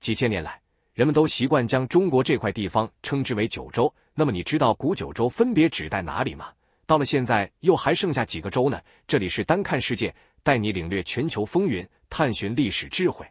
几千年来，人们都习惯将中国这块地方称之为九州。那么，你知道古九州分别指代哪里吗？到了现在，又还剩下几个州呢？这里是单看世界，带你领略全球风云，探寻历史智慧。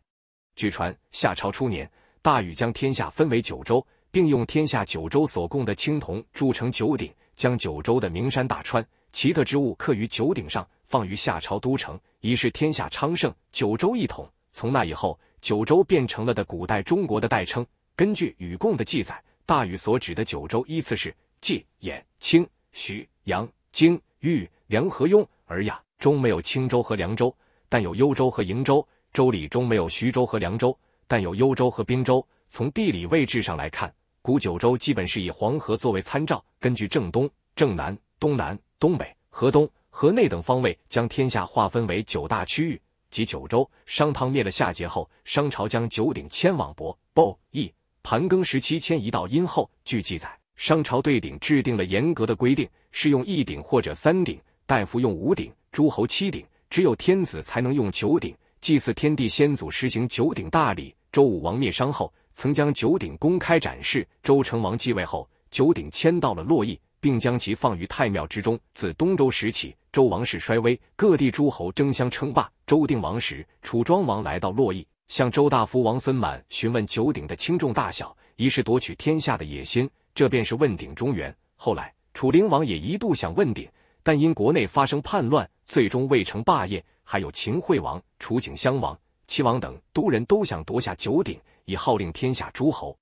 据传，夏朝初年，大禹将天下分为九州，并用天下九州所供的青铜铸成九鼎，将九州的名山大川、奇特之物刻于九鼎上，放于夏朝都城，以示天下昌盛，九州一统。从那以后。九州变成了的古代中国的代称。根据《禹贡》的记载，大禹所指的九州依次是冀、兖、青、徐、杨、荆、豫、梁和雍。尔雅中没有青州和凉州，但有幽州和瀛州；周礼中没有徐州和凉州，但有幽州和滨州。从地理位置上来看，古九州基本是以黄河作为参照，根据正东、正南、东南、东北、河东、河内等方位，将天下划分为九大区域。及九州，商汤灭了夏桀后，商朝将九鼎迁往亳、亳邑、盘庚时期迁移到殷后。据记载，商朝对鼎制定了严格的规定，是用一鼎或者三鼎，大夫用五鼎，诸侯七鼎，只有天子才能用九鼎，祭祀天地先祖，实行九鼎大礼。周武王灭商后，曾将九鼎公开展示。周成王继位后，九鼎迁到了洛邑。并将其放于太庙之中。自东周时起，周王室衰微，各地诸侯争相称霸。周定王时，楚庄王来到洛邑，向周大夫王孙满询问九鼎的轻重大小，以示夺取天下的野心。这便是问鼎中原。后来，楚灵王也一度想问鼎，但因国内发生叛乱，最终未成霸业。还有秦惠王、楚景襄王、齐王等都人都想夺下九鼎，以号令天下诸侯。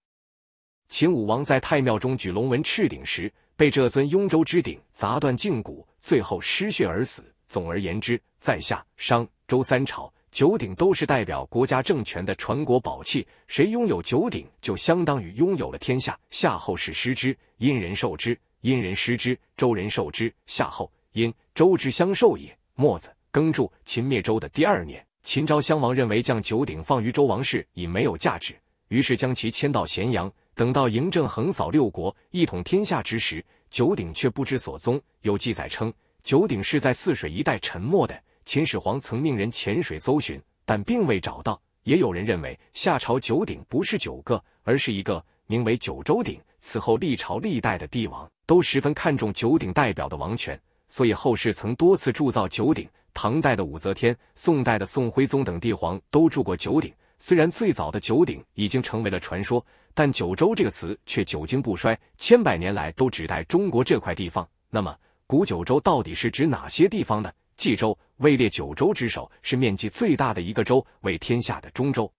秦武王在太庙中举龙纹赤鼎时。被这尊雍州之鼎砸断胫骨，最后失血而死。总而言之，在夏、商、周三朝，九鼎都是代表国家政权的传国宝器，谁拥有九鼎，就相当于拥有了天下。夏后氏失之，殷人受之，殷人失之，周人受之。夏后、殷、周之相受也。墨子耕著。秦灭周的第二年，秦昭襄王认为将九鼎放于周王室已没有价值，于是将其迁到咸阳。等到嬴政横扫六国，一统天下之时，九鼎却不知所踪。有记载称，九鼎是在泗水一带沉没的。秦始皇曾命人潜水搜寻，但并未找到。也有人认为，夏朝九鼎不是九个，而是一个，名为九州鼎。此后历朝历代的帝王都十分看重九鼎代表的王权，所以后世曾多次铸造九鼎。唐代的武则天、宋代的宋徽宗等帝皇都铸过九鼎。虽然最早的九鼎已经成为了传说，但九州这个词却久经不衰，千百年来都指代中国这块地方。那么，古九州到底是指哪些地方呢？冀州位列九州之首，是面积最大的一个州，为天下的中州，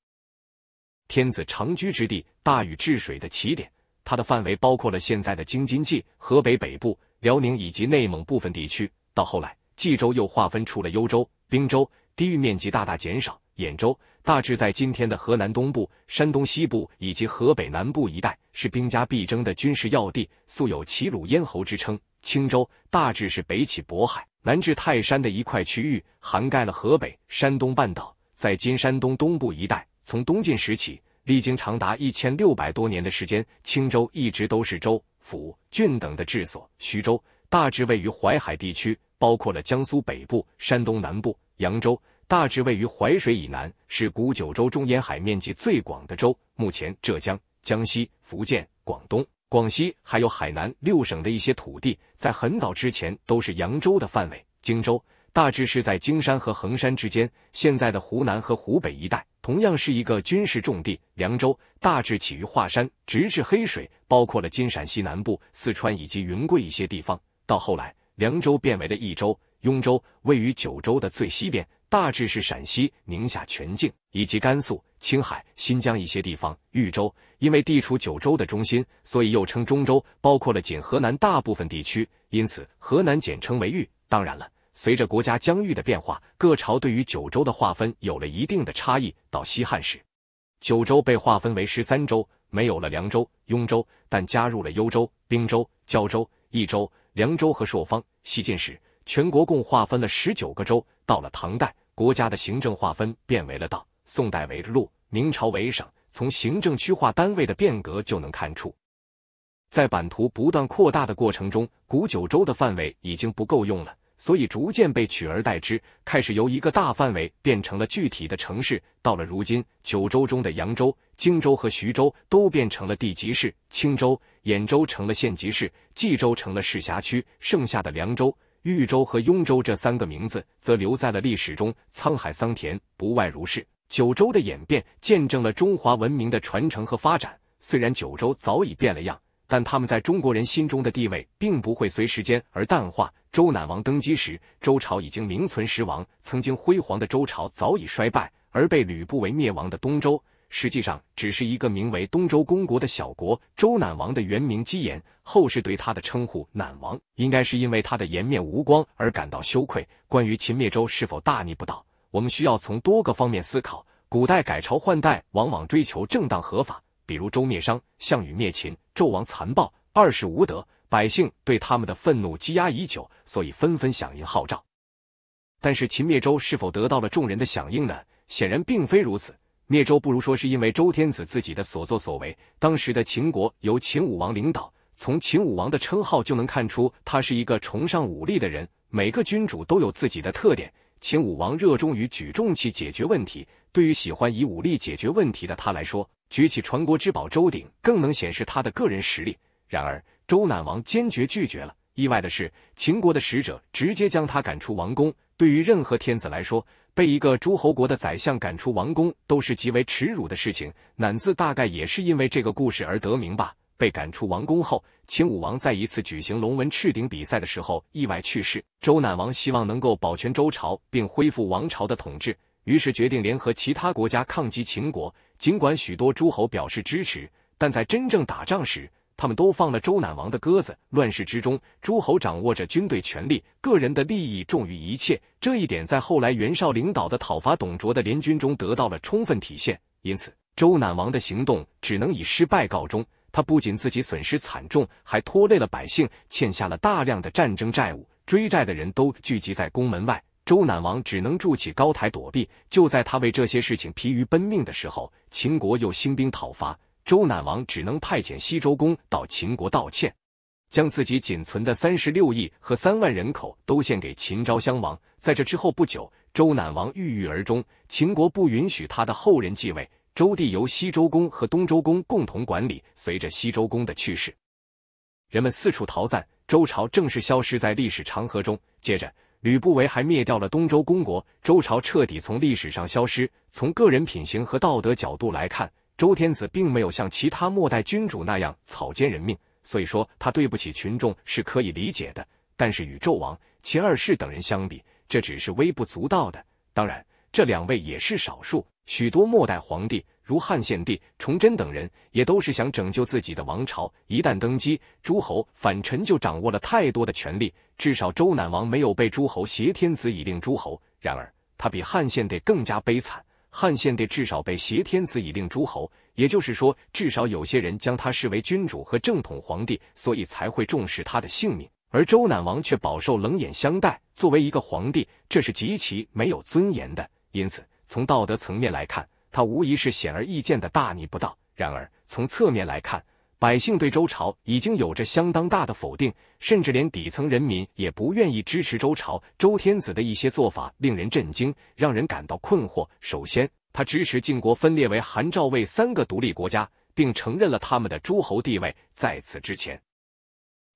天子长居之地，大禹治水的起点。它的范围包括了现在的京津冀、河北北部、辽宁以及内蒙部分地区。到后来，冀州又划分出了幽州、并州，地域面积大大减少。兖州大致在今天的河南东部、山东西部以及河北南部一带，是兵家必争的军事要地，素有“齐鲁咽喉”之称。青州大致是北起渤海、南至泰山的一块区域，涵盖了河北、山东半岛，在今山东东部一带。从东晋时起，历经长达一千六百多年的时间，青州一直都是州、府、郡等的治所。徐州大致位于淮海地区，包括了江苏北部、山东南部、扬州。大致位于淮水以南，是古九州中沿海面积最广的州。目前浙江、江西、福建、广东、广西还有海南六省的一些土地，在很早之前都是扬州的范围。荆州大致是在荆山和衡山之间，现在的湖南和湖北一带，同样是一个军事重地。凉州大致起于华山，直至黑水，包括了今陕西南部、四川以及云贵一些地方。到后来，凉州变为了益州。雍州位于九州的最西边。大致是陕西、宁夏全境，以及甘肃、青海、新疆一些地方。豫州因为地处九州的中心，所以又称中州，包括了仅河南大部分地区，因此河南简称为豫。当然了，随着国家疆域的变化，各朝对于九州的划分有了一定的差异。到西汉时，九州被划分为十三州，没有了凉州、雍州，但加入了幽州、并州、交州、益州、凉州和朔方。西晋时，全国共划分了十九个州。到了唐代，国家的行政划分变为了道；宋代为路；明朝为省。从行政区划单位的变革就能看出，在版图不断扩大的过程中，古九州的范围已经不够用了，所以逐渐被取而代之，开始由一个大范围变成了具体的城市。到了如今，九州中的扬州、荆州和徐州都变成了地级市，青州、兖州成了县级市，冀州成了市辖区，剩下的凉州。豫州和雍州这三个名字则留在了历史中，沧海桑田，不外如是。九州的演变见证了中华文明的传承和发展。虽然九州早已变了样，但他们在中国人心中的地位并不会随时间而淡化。周赧王登基时，周朝已经名存实亡，曾经辉煌的周朝早已衰败，而被吕不韦灭亡的东周。实际上只是一个名为东周公国的小国。周赧王的原名姬延，后世对他的称呼“赧王”，应该是因为他的颜面无光而感到羞愧。关于秦灭周是否大逆不道，我们需要从多个方面思考。古代改朝换代往往追求正当合法，比如周灭商、项羽灭秦、纣王残暴、二世无德，百姓对他们的愤怒积压已久，所以纷纷响应号召。但是秦灭周是否得到了众人的响应呢？显然并非如此。灭周不如说是因为周天子自己的所作所为。当时的秦国由秦武王领导，从秦武王的称号就能看出他是一个崇尚武力的人。每个君主都有自己的特点，秦武王热衷于举重器解决问题。对于喜欢以武力解决问题的他来说，举起传国之宝周鼎更能显示他的个人实力。然而周赧王坚决拒绝了。意外的是，秦国的使者直接将他赶出王宫。对于任何天子来说，被一个诸侯国的宰相赶出王宫，都是极为耻辱的事情。乃字大概也是因为这个故事而得名吧。被赶出王宫后，秦武王在一次举行龙纹赤鼎比赛的时候意外去世。周赧王希望能够保全周朝并恢复王朝的统治，于是决定联合其他国家抗击秦国。尽管许多诸侯表示支持，但在真正打仗时。他们都放了周赧王的鸽子。乱世之中，诸侯掌握着军队权力，个人的利益重于一切。这一点在后来袁绍领导的讨伐董卓的联军中得到了充分体现。因此，周赧王的行动只能以失败告终。他不仅自己损失惨重，还拖累了百姓，欠下了大量的战争债务。追债的人都聚集在宫门外，周赧王只能筑起高台躲避。就在他为这些事情疲于奔命的时候，秦国又兴兵讨伐。周赧王只能派遣西周公到秦国道歉，将自己仅存的三十六亿和三万人口都献给秦昭襄王。在这之后不久，周赧王郁郁而终。秦国不允许他的后人继位，周地由西周公和东周公共同管理。随着西周公的去世，人们四处逃散，周朝正式消失在历史长河中。接着，吕不韦还灭掉了东周公国，周朝彻底从历史上消失。从个人品行和道德角度来看。周天子并没有像其他末代君主那样草菅人命，所以说他对不起群众是可以理解的。但是与纣王、秦二世等人相比，这只是微不足道的。当然，这两位也是少数，许多末代皇帝如汉献帝、崇祯等人也都是想拯救自己的王朝。一旦登基，诸侯反臣就掌握了太多的权力。至少周赧王没有被诸侯挟天子以令诸侯，然而他比汉献帝更加悲惨。汉献帝至少被挟天子以令诸侯，也就是说，至少有些人将他视为君主和正统皇帝，所以才会重视他的性命。而周赧王却饱受冷眼相待，作为一个皇帝，这是极其没有尊严的。因此，从道德层面来看，他无疑是显而易见的大逆不道。然而，从侧面来看，百姓对周朝已经有着相当大的否定，甚至连底层人民也不愿意支持周朝。周天子的一些做法令人震惊，让人感到困惑。首先，他支持晋国分裂为韩、赵、魏三个独立国家，并承认了他们的诸侯地位。在此之前，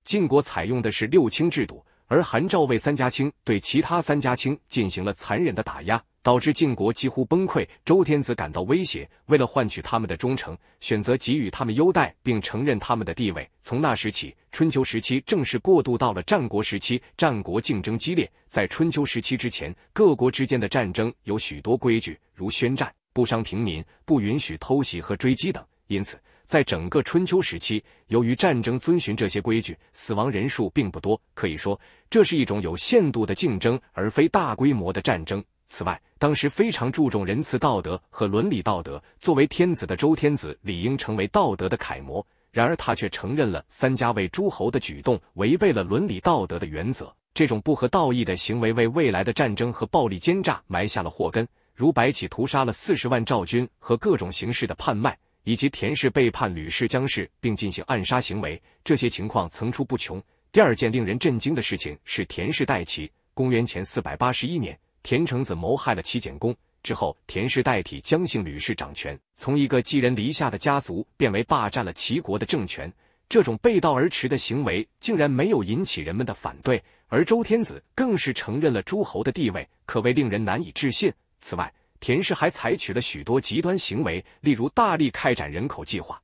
晋国采用的是六卿制度，而韩、赵、魏三家卿对其他三家卿进行了残忍的打压。导致晋国几乎崩溃，周天子感到威胁。为了换取他们的忠诚，选择给予他们优待，并承认他们的地位。从那时起，春秋时期正式过渡到了战国时期。战国竞争激烈，在春秋时期之前，各国之间的战争有许多规矩，如宣战不伤平民，不允许偷袭和追击等。因此，在整个春秋时期，由于战争遵循这些规矩，死亡人数并不多。可以说，这是一种有限度的竞争，而非大规模的战争。此外，当时非常注重仁慈道德和伦理道德。作为天子的周天子，理应成为道德的楷模。然而，他却承认了三家为诸侯的举动违背了伦理道德的原则。这种不合道义的行为，为未来的战争和暴力奸诈埋下了祸根。如白起屠杀了四十万赵军和各种形式的叛卖，以及田氏背叛吕氏、姜氏并进行暗杀行为，这些情况层出不穷。第二件令人震惊的事情是田氏代齐。公元前四百八十一年。田成子谋害了齐简公之后，田氏代替姜姓吕氏掌权，从一个寄人篱下的家族变为霸占了齐国的政权。这种背道而驰的行为竟然没有引起人们的反对，而周天子更是承认了诸侯的地位，可谓令人难以置信。此外，田氏还采取了许多极端行为，例如大力开展人口计划，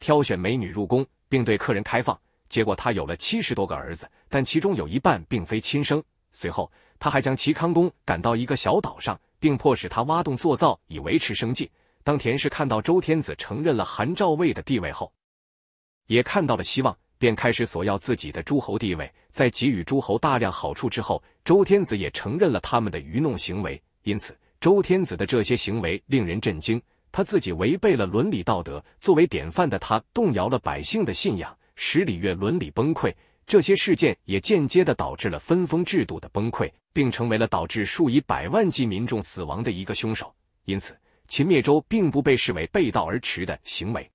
挑选美女入宫，并对客人开放。结果他有了七十多个儿子，但其中有一半并非亲生。随后，他还将齐康公赶到一个小岛上，并迫使他挖洞做灶以维持生计。当田氏看到周天子承认了韩赵魏的地位后，也看到了希望，便开始索要自己的诸侯地位。在给予诸侯大量好处之后，周天子也承认了他们的愚弄行为。因此，周天子的这些行为令人震惊，他自己违背了伦理道德。作为典范的他，动摇了百姓的信仰，使礼乐伦理崩溃。这些事件也间接的导致了分封制度的崩溃，并成为了导致数以百万计民众死亡的一个凶手。因此，秦灭周并不被视为背道而驰的行为。